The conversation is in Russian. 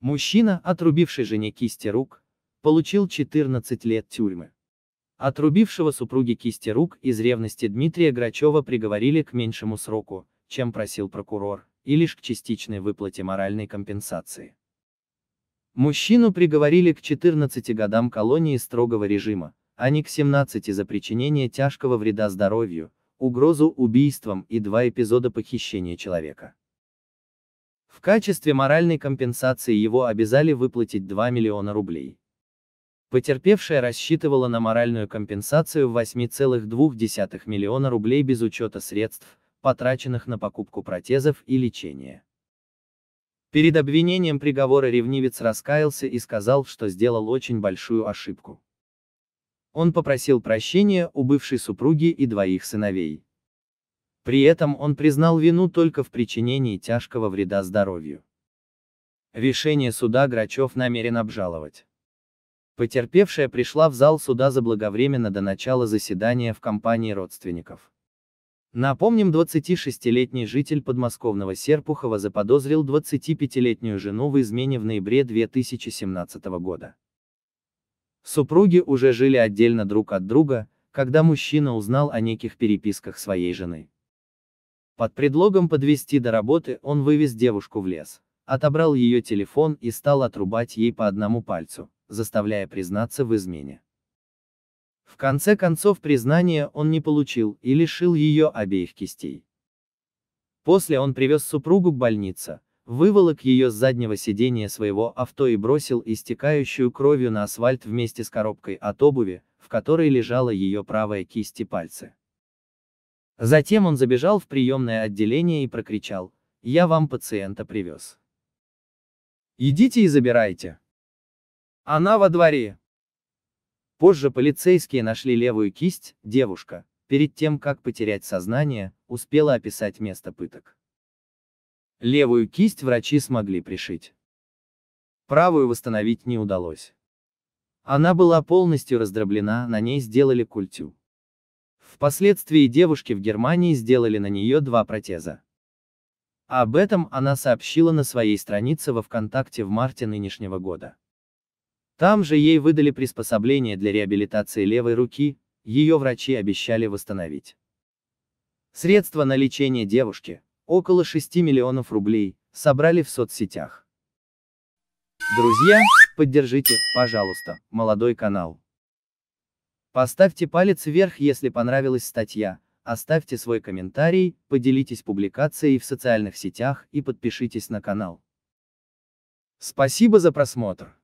Мужчина, отрубивший жене кисти рук, получил 14 лет тюрьмы. Отрубившего супруги кисти рук из ревности Дмитрия Грачева приговорили к меньшему сроку, чем просил прокурор, и лишь к частичной выплате моральной компенсации. Мужчину приговорили к 14 годам колонии строгого режима, а не к 17 за причинение тяжкого вреда здоровью, угрозу убийством и два эпизода похищения человека. В качестве моральной компенсации его обязали выплатить 2 миллиона рублей. Потерпевшая рассчитывала на моральную компенсацию в 8,2 миллиона рублей без учета средств, потраченных на покупку протезов и лечение. Перед обвинением приговора ревнивец раскаялся и сказал, что сделал очень большую ошибку он попросил прощения у бывшей супруги и двоих сыновей. При этом он признал вину только в причинении тяжкого вреда здоровью. Решение суда Грачев намерен обжаловать. Потерпевшая пришла в зал суда заблаговременно до начала заседания в компании родственников. Напомним, 26-летний житель подмосковного Серпухова заподозрил 25-летнюю жену в измене в ноябре 2017 года. Супруги уже жили отдельно друг от друга, когда мужчина узнал о неких переписках своей жены. Под предлогом подвести до работы он вывез девушку в лес, отобрал ее телефон и стал отрубать ей по одному пальцу, заставляя признаться в измене. В конце концов признания он не получил и лишил ее обеих кистей. После он привез супругу к больнице, выволок ее с заднего сиденья своего авто и бросил истекающую кровью на асфальт вместе с коробкой от обуви, в которой лежала ее правая кисть и пальцы. Затем он забежал в приемное отделение и прокричал, «Я вам пациента привез. Идите и забирайте. Она во дворе». Позже полицейские нашли левую кисть, девушка, перед тем как потерять сознание, успела описать место пыток. Левую кисть врачи смогли пришить. Правую восстановить не удалось. Она была полностью раздроблена, на ней сделали культю. Впоследствии девушки в Германии сделали на нее два протеза. Об этом она сообщила на своей странице во ВКонтакте в марте нынешнего года. Там же ей выдали приспособление для реабилитации левой руки, ее врачи обещали восстановить. Средства на лечение девушки, около 6 миллионов рублей, собрали в соцсетях. Друзья, поддержите, пожалуйста, молодой канал. Поставьте палец вверх, если понравилась статья, оставьте свой комментарий, поделитесь публикацией в социальных сетях и подпишитесь на канал. Спасибо за просмотр.